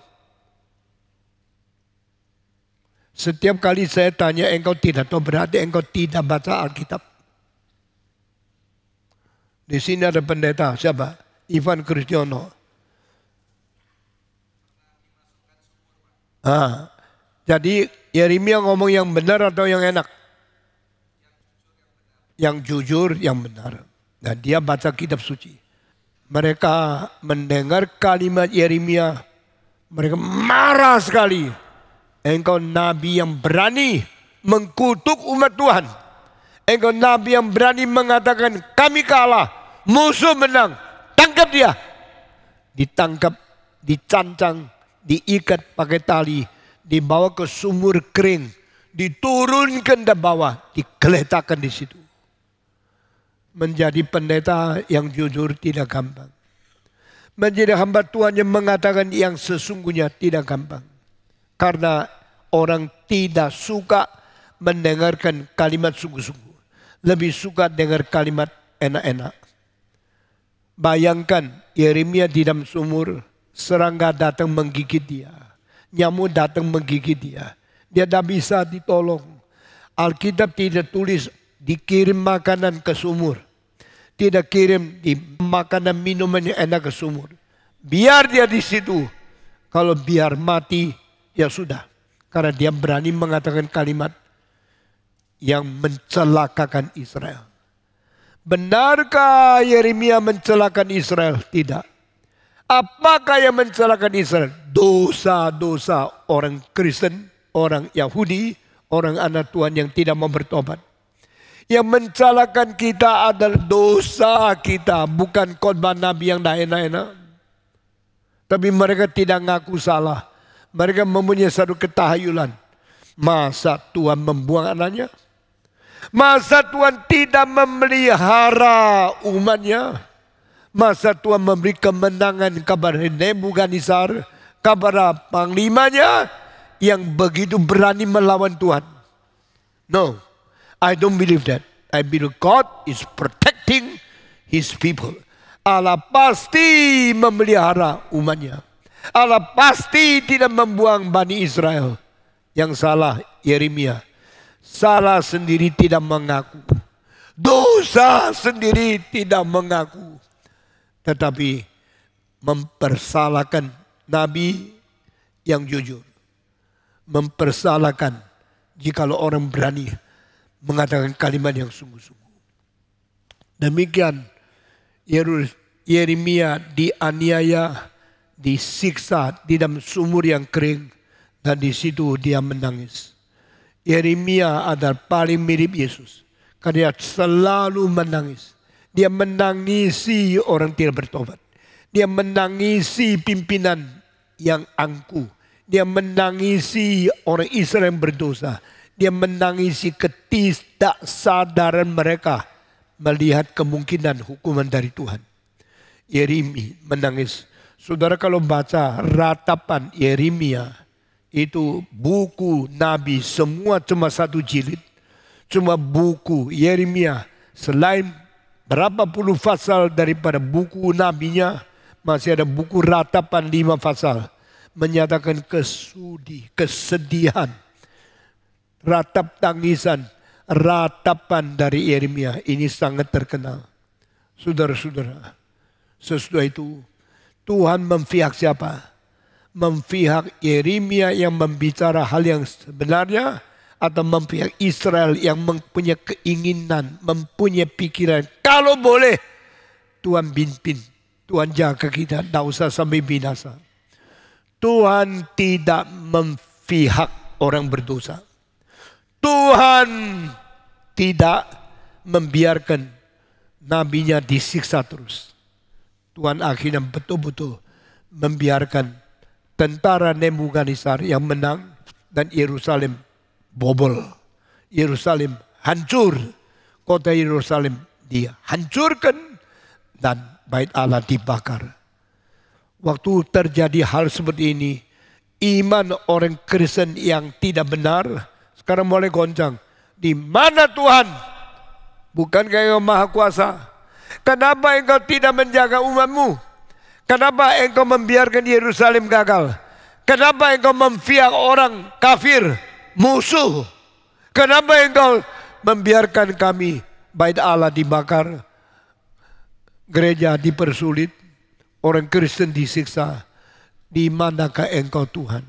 Setiap kali saya tanya engkau tidak tahu berarti engkau tidak baca Alkitab. Di sini ada pendeta siapa? Ivan Kristiono. Ah, jadi Yeremia ngomong yang benar atau yang enak? Yang jujur, yang benar. Dan dia baca kitab suci. Mereka mendengar kalimat Yeremia. Mereka marah sekali Engkau nabi yang berani mengkutuk umat Tuhan. Engkau nabi yang berani mengatakan kami kalah, musuh menang. Tangkap dia. Ditangkap, dicancang, diikat pakai tali, dibawa ke sumur kering, diturunkan ke bawah, digeletakkan di situ. Menjadi pendeta yang jujur tidak gampang menjadi hamba Tuhan yang mengatakan yang sesungguhnya tidak gampang. Karena orang tidak suka mendengarkan kalimat sungguh-sungguh. Lebih suka dengar kalimat enak-enak. Bayangkan Yeremia di dalam sumur, serangga datang menggigit dia. Nyamuk datang menggigit dia. Dia tidak bisa ditolong. Alkitab tidak tulis dikirim makanan ke sumur. Tidak kirim di makanan minuman yang enak ke sumur. Biar dia di situ. Kalau biar mati, ya sudah. Karena dia berani mengatakan kalimat yang mencelakakan Israel. Benarkah Yeremia mencelakakan Israel? Tidak. Apakah yang mencelakakan Israel? Dosa-dosa orang Kristen, orang Yahudi, orang anak Tuhan yang tidak mau bertobat. Yang mencelakakan kita adalah dosa kita, bukan khotbah Nabi yang tidak enak-enak. Tapi mereka tidak ngaku salah mereka mempunyai satu ketahayulan. Masa Tuhan membuang anaknya? Masa Tuhan tidak memelihara umatnya? Masa Tuhan memberi kemenangan kepada Nebuchadnezzar, kepada panglimanya yang begitu berani melawan Tuhan? No, I don't believe that. I believe God is protecting His people. Allah pasti memelihara umatnya. Allah pasti tidak membuang Bani Israel. Yang salah Yeremia. Salah sendiri tidak mengaku. Dosa sendiri tidak mengaku. Tetapi mempersalahkan Nabi yang jujur. Mempersalahkan jikalau orang berani mengatakan kalimat yang sungguh-sungguh. Demikian Yeremia dianiaya disiksa di dalam sumur yang kering dan di situ dia menangis. Yeremia adalah paling mirip Yesus. Karena dia selalu menangis. Dia menangisi orang tidak bertobat. Dia menangisi pimpinan yang angku. Dia menangisi orang Israel yang berdosa. Dia menangisi ketidaksadaran mereka melihat kemungkinan hukuman dari Tuhan. Yeremi menangis Saudara kalau baca ratapan Yeremia itu buku nabi semua cuma satu jilid. Cuma buku Yeremia selain berapa puluh pasal daripada buku nabinya masih ada buku ratapan lima pasal menyatakan kesudi, kesedihan, ratap tangisan, ratapan dari Yeremia ini sangat terkenal. Saudara-saudara, sesudah itu Tuhan mempihak siapa? Mempihak Yeremia yang membicara hal yang sebenarnya atau mempihak Israel yang mempunyai keinginan, mempunyai pikiran. Kalau boleh Tuhan pimpin, Tuhan jaga kita, tidak usah sampai binasa. Tuhan tidak mempihak orang berdosa. Tuhan tidak membiarkan nabinya disiksa terus. Tuhan akhirnya betul-betul membiarkan tentara Nebukadnezar yang menang dan Yerusalem bobol. Yerusalem hancur. Kota Yerusalem dihancurkan dan bait Allah dibakar. Waktu terjadi hal seperti ini, iman orang Kristen yang tidak benar sekarang mulai goncang. Di mana Tuhan? Bukan kayak Maha Kuasa. Kenapa engkau tidak menjaga umatmu? Kenapa engkau membiarkan Yerusalem gagal? Kenapa engkau memfiak orang kafir, musuh? Kenapa engkau membiarkan kami bait Allah dibakar, gereja dipersulit, orang Kristen disiksa? Di manakah engkau Tuhan?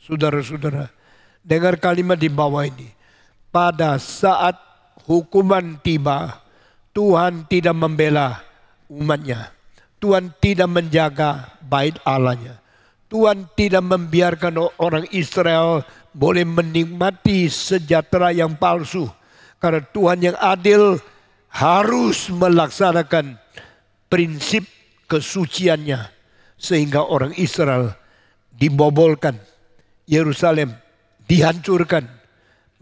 Saudara-saudara, dengar kalimat di bawah ini. Pada saat hukuman tiba, Tuhan tidak membela umatnya. Tuhan tidak menjaga bait Allahnya. Tuhan tidak membiarkan orang Israel boleh menikmati sejahtera yang palsu. Karena Tuhan yang adil harus melaksanakan prinsip kesuciannya. Sehingga orang Israel dibobolkan. Yerusalem dihancurkan.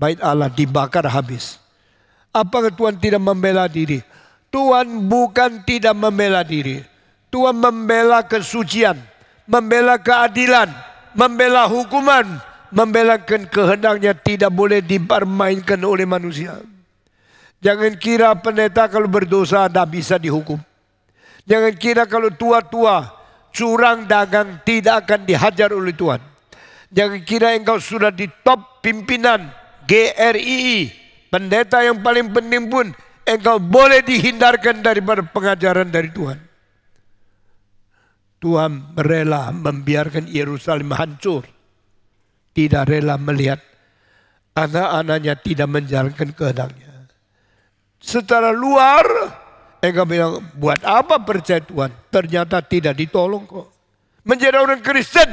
Bait Allah dibakar habis. Apakah Tuhan tidak membela diri? Tuhan bukan tidak membela diri. Tuhan membela kesucian, membela keadilan, membela hukuman, membela kehendaknya tidak boleh dipermainkan oleh manusia. Jangan kira pendeta kalau berdosa tidak bisa dihukum. Jangan kira kalau tua-tua curang dagang tidak akan dihajar oleh Tuhan. Jangan kira engkau sudah di top pimpinan GRII pendeta yang paling penting pun engkau boleh dihindarkan daripada pengajaran dari Tuhan. Tuhan rela membiarkan Yerusalem hancur. Tidak rela melihat anak-anaknya tidak menjalankan kehendaknya. Secara luar, engkau bilang, buat apa percaya Tuhan? Ternyata tidak ditolong kok. Menjadi orang Kristen,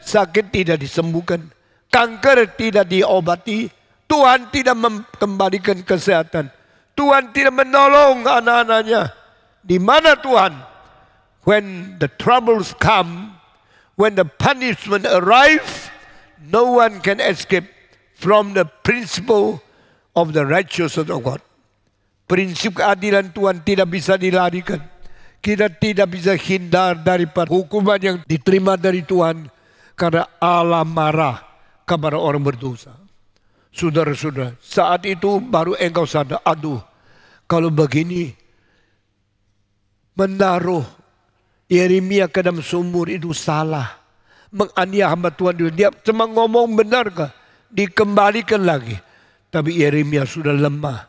sakit tidak disembuhkan. Kanker tidak diobati, Tuhan tidak mengembalikan kesehatan. Tuhan tidak menolong anak-anaknya. Di mana Tuhan? When the troubles come, when the punishment arrive, no one can escape from the principle of the righteousness of God. Prinsip keadilan Tuhan tidak bisa dilarikan. Kita tidak bisa hindar dari hukuman yang diterima dari Tuhan karena Allah marah kepada orang berdosa. Saudara-saudara, saat itu baru engkau sadar, aduh, kalau begini menaruh Yeremia ke dalam sumur itu salah. Menganiaya hamba Tuhan Dia cuma ngomong benar benarkah? Dikembalikan lagi. Tapi Yeremia sudah lemah.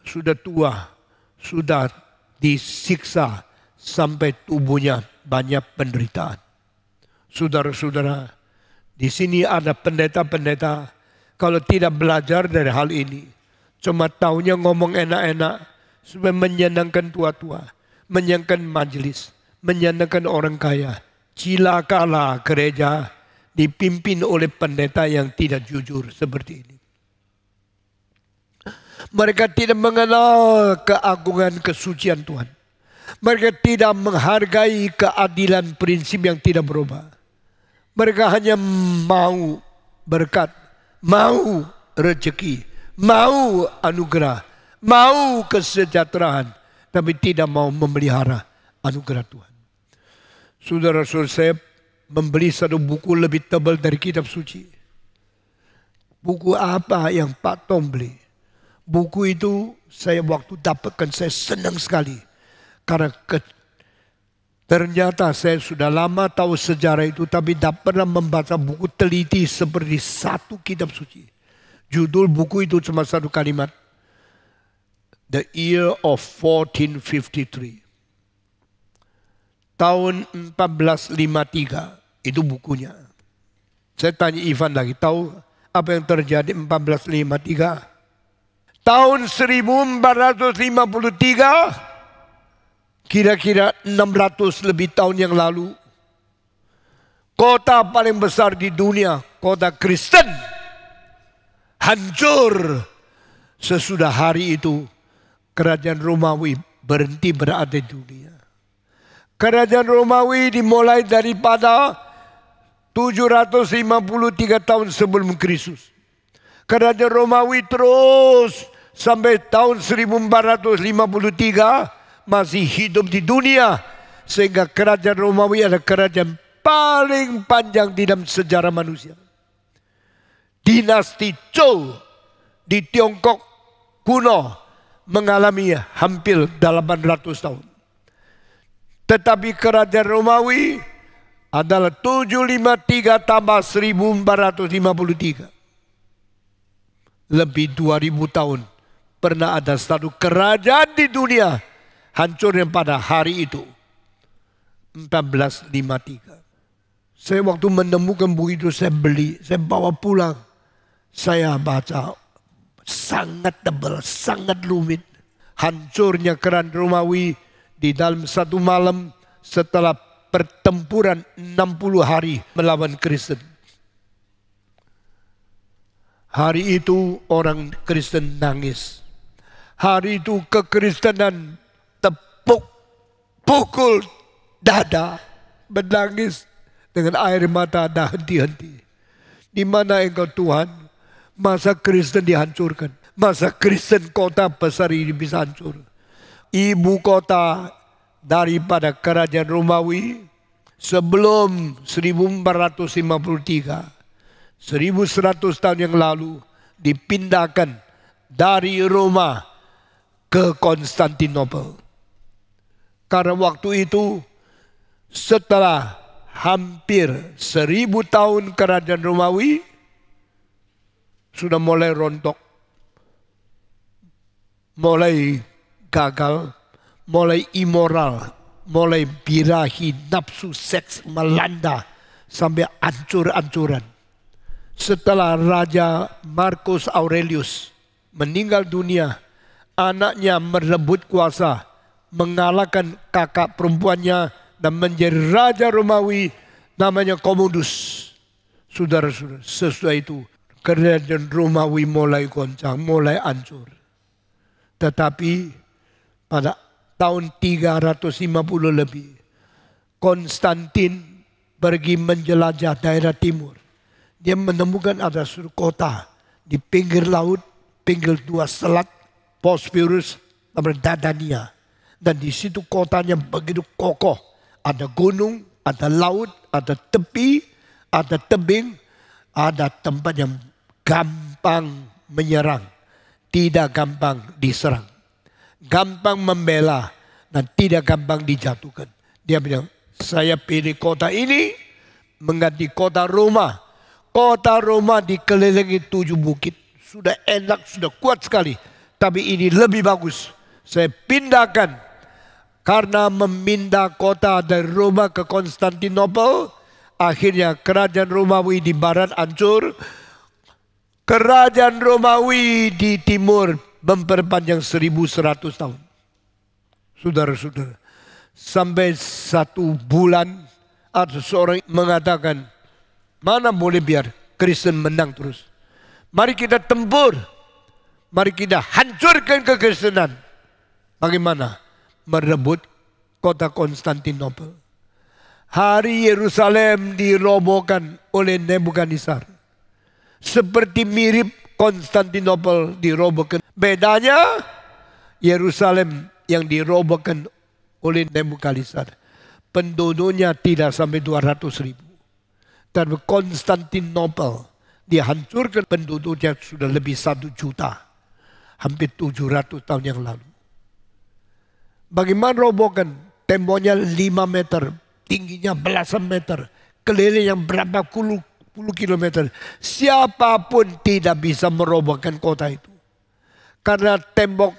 Sudah tua. Sudah disiksa. Sampai tubuhnya banyak penderitaan. Saudara-saudara. Di sini ada pendeta-pendeta kalau tidak belajar dari hal ini. Cuma taunya ngomong enak-enak supaya menyenangkan tua-tua, menyenangkan majelis, menyenangkan orang kaya. Cilakalah gereja dipimpin oleh pendeta yang tidak jujur seperti ini. Mereka tidak mengenal keagungan kesucian Tuhan. Mereka tidak menghargai keadilan prinsip yang tidak berubah. Mereka hanya mau berkat mau rejeki, mau anugerah, mau kesejahteraan, tapi tidak mau memelihara anugerah Tuhan. Saudara saudara saya membeli satu buku lebih tebal dari kitab suci. Buku apa yang Pak Tom beli? Buku itu saya waktu dapatkan saya senang sekali. Karena ke Ternyata saya sudah lama tahu sejarah itu tapi tidak pernah membaca buku teliti seperti satu kitab suci. Judul buku itu cuma satu kalimat. The Year of 1453. Tahun 1453 itu bukunya. Saya tanya Ivan lagi, tahu apa yang terjadi 1453? Tahun 1453 kira-kira 600 lebih tahun yang lalu, kota paling besar di dunia, kota Kristen, hancur. Sesudah hari itu, kerajaan Romawi berhenti berada di dunia. Kerajaan Romawi dimulai daripada 753 tahun sebelum Kristus. Kerajaan Romawi terus sampai tahun 1453 masih hidup di dunia. Sehingga kerajaan Romawi adalah kerajaan paling panjang di dalam sejarah manusia. Dinasti Zhou di Tiongkok kuno mengalami hampir 800 tahun. Tetapi kerajaan Romawi adalah 753 tambah 1453. Lebih 2000 tahun pernah ada satu kerajaan di dunia hancurnya pada hari itu. 1453. Saya waktu menemukan buku itu saya beli, saya bawa pulang. Saya baca sangat tebal, sangat rumit. Hancurnya keran Romawi di dalam satu malam setelah pertempuran 60 hari melawan Kristen. Hari itu orang Kristen nangis. Hari itu kekristenan pukul dada, menangis dengan air mata dah henti-henti. Di mana engkau Tuhan? Masa Kristen dihancurkan. Masa Kristen kota besar ini bisa hancur. Ibu kota daripada kerajaan Romawi sebelum 1453. 1100 tahun yang lalu dipindahkan dari Roma ke Konstantinopel. Karena waktu itu setelah hampir seribu tahun kerajaan Romawi sudah mulai rontok, mulai gagal, mulai immoral, mulai birahi, nafsu seks melanda sampai ancur-ancuran. Setelah Raja Marcus Aurelius meninggal dunia, anaknya merebut kuasa mengalahkan kakak perempuannya dan menjadi raja Romawi namanya Komodus. Saudara-saudara, sesudah itu kerajaan Romawi mulai goncang, mulai hancur. Tetapi pada tahun 350 lebih, Konstantin pergi menjelajah daerah timur. Dia menemukan ada suatu kota di pinggir laut, pinggir dua selat, Bosporus, namanya Dadania dan di situ kotanya begitu kokoh. Ada gunung, ada laut, ada tepi, ada tebing, ada tempat yang gampang menyerang, tidak gampang diserang. Gampang membela dan tidak gampang dijatuhkan. Dia bilang, saya pilih kota ini mengganti kota Roma. Kota Roma dikelilingi tujuh bukit. Sudah enak, sudah kuat sekali. Tapi ini lebih bagus. Saya pindahkan karena memindah kota dari Roma ke Konstantinopel, akhirnya kerajaan Romawi di barat hancur, kerajaan Romawi di timur memperpanjang 1100 tahun. Saudara-saudara, sampai satu bulan ada seorang mengatakan, mana boleh biar Kristen menang terus. Mari kita tempur, mari kita hancurkan kekristenan. Bagaimana? merebut kota Konstantinopel. Hari Yerusalem dirobohkan oleh Nebukadnezar. Seperti mirip Konstantinopel dirobohkan. Bedanya Yerusalem yang dirobohkan oleh Nebukadnezar. Penduduknya tidak sampai 200 ribu. Tapi Konstantinopel dihancurkan penduduknya sudah lebih satu juta. Hampir 700 tahun yang lalu. Bagaimana robohkan? Temboknya 5 meter, tingginya belasan meter, kelilingnya berapa puluh, puluh kilometer. Siapapun tidak bisa merobohkan kota itu. Karena tembok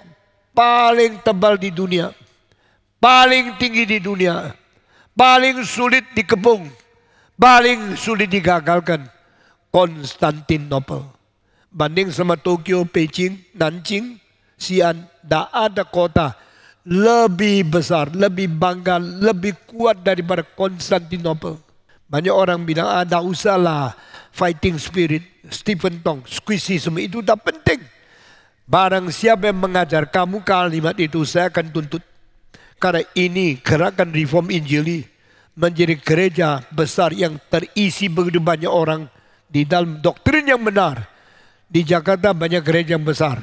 paling tebal di dunia, paling tinggi di dunia, paling sulit dikepung, paling sulit digagalkan. Konstantinopel. Banding sama Tokyo, Beijing, Nanjing, Xi'an, tidak ada kota lebih besar, lebih bangga, lebih kuat daripada Konstantinopel. Banyak orang bilang, ah, tak usahlah fighting spirit, Stephen Tong, squishy semua itu tak penting. Barang siapa yang mengajar kamu kalimat itu, saya akan tuntut. Karena ini gerakan reform Injili menjadi gereja besar yang terisi begitu banyak orang di dalam doktrin yang benar. Di Jakarta banyak gereja yang besar.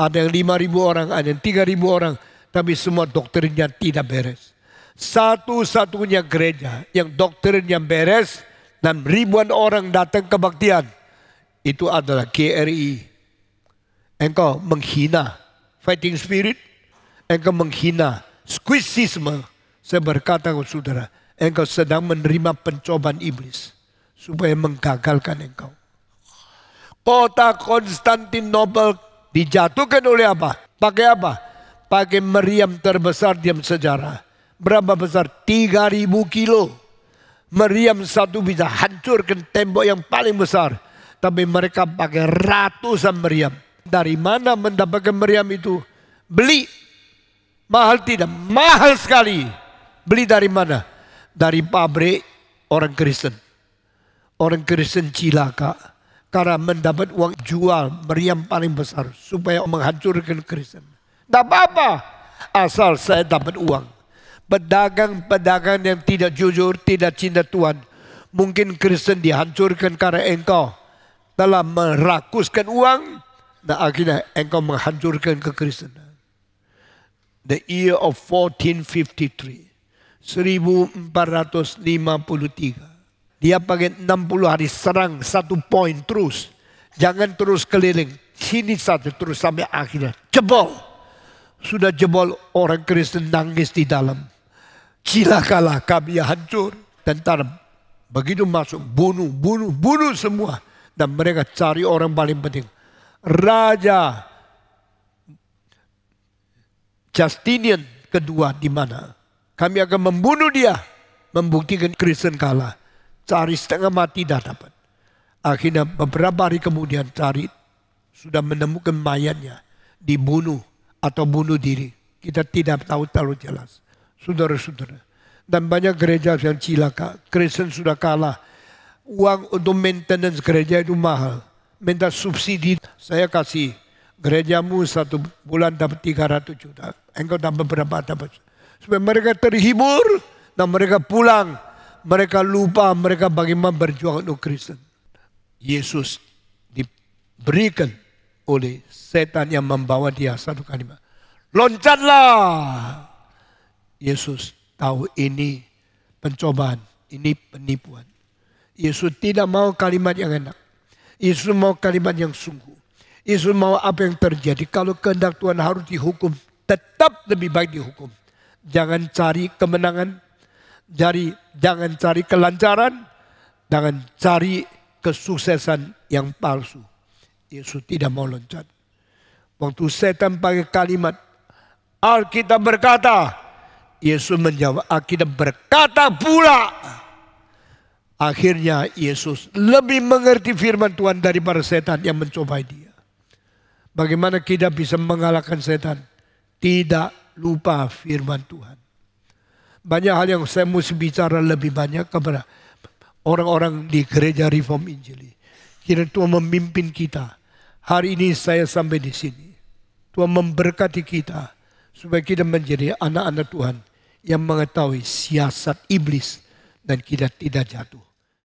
Ada yang 5.000 orang, ada yang 3.000 orang tapi semua doktrinnya tidak beres. Satu-satunya gereja yang doktrinnya beres dan ribuan orang datang kebaktian itu adalah KRI. Engkau menghina fighting spirit, engkau menghina squishisme. Saya berkata kepada saudara, engkau sedang menerima pencobaan iblis supaya menggagalkan engkau. Kota Konstantinopel dijatuhkan oleh apa? Pakai apa? pakai meriam terbesar diam sejarah. Berapa besar? 3000 kilo. Meriam satu bisa hancurkan tembok yang paling besar. Tapi mereka pakai ratusan meriam. Dari mana mendapatkan meriam itu? Beli. Mahal tidak? Mahal sekali. Beli dari mana? Dari pabrik orang Kristen. Orang Kristen cilaka. Karena mendapat uang jual meriam paling besar. Supaya menghancurkan Kristen. Tak apa-apa. Asal saya dapat uang. Pedagang-pedagang yang tidak jujur, tidak cinta Tuhan. Mungkin Kristen dihancurkan karena engkau telah merakuskan uang. Dan akhirnya engkau menghancurkan kekristenan. The year of 1453. 1453. Dia pakai 60 hari serang satu poin terus. Jangan terus keliling. Sini satu terus sampai akhirnya jebol. Sudah jebol orang Kristen nangis di dalam. Cilakalah kami ya hancur. Tentara begitu masuk bunuh, bunuh, bunuh semua. Dan mereka cari orang paling penting. Raja Justinian kedua di mana? Kami akan membunuh dia. Membuktikan Kristen kalah. Cari setengah mati dah dapat. Akhirnya beberapa hari kemudian cari sudah menemukan mayatnya. Dibunuh atau bunuh diri. Kita tidak tahu terlalu jelas. Saudara-saudara. Dan banyak gereja yang cilaka. Kristen sudah kalah. Uang untuk maintenance gereja itu mahal. Minta subsidi. Saya kasih gerejamu satu bulan dapat 300 juta. Engkau dapat berapa dapat. Supaya mereka terhibur dan mereka pulang. Mereka lupa mereka bagaimana berjuang untuk Kristen. Yesus diberikan oleh setan yang membawa dia satu kalimat. Loncatlah. Yesus tahu ini pencobaan, ini penipuan. Yesus tidak mau kalimat yang enak. Yesus mau kalimat yang sungguh. Yesus mau apa yang terjadi. Kalau kehendak Tuhan harus dihukum, tetap lebih baik dihukum. Jangan cari kemenangan, cari, jangan cari kelancaran, jangan cari kesuksesan yang palsu. Yesus tidak mau loncat. Waktu setan pakai kalimat Alkitab berkata, Yesus menjawab Alkitab berkata pula. Akhirnya Yesus lebih mengerti firman Tuhan daripada setan yang mencobai dia. Bagaimana kita bisa mengalahkan setan? Tidak lupa firman Tuhan. Banyak hal yang saya mesti bicara lebih banyak kepada orang-orang di gereja Reform Injili. Kira Tuhan memimpin kita Hari ini saya sampai di sini. Tuhan memberkati kita supaya kita menjadi anak-anak Tuhan yang mengetahui siasat iblis dan kita tidak jatuh.